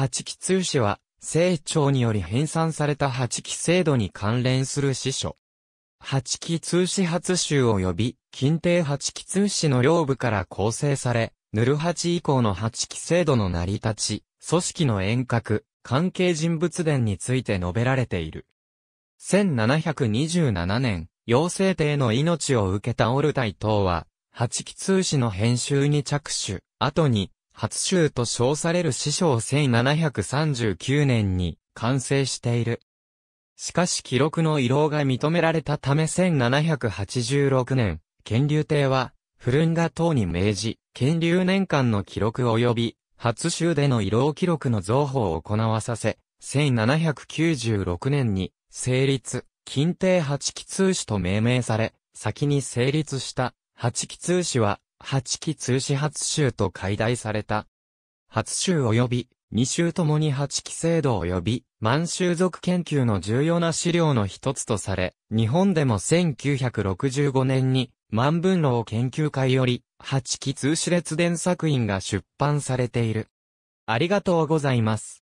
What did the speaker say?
八期通史は、清朝により編纂された八期制度に関連する史書。八期通史発集及び、近帝八期通史の領部から構成され、ヌル八以降の八期制度の成り立ち、組織の遠隔、関係人物伝について述べられている。1727年、陽性帝の命を受けたオルタイ等は、八期通史の編集に着手、後に、初州と称される師匠1739年に完成している。しかし記録の遺漏が認められたため1786年、建立帝は、古ンガ等に命じ、建立年間の記録及び、初州での遺漏記録の増法を行わさせ、1796年に、成立、近帝八期通史と命名され、先に成立した、八期通史は、八期通史初州と解題された。初州及び、二州ともに八期制度及び、満州族研究の重要な資料の一つとされ、日本でも1965年に、万文楼研究会より、八期通史列伝作品が出版されている。ありがとうございます。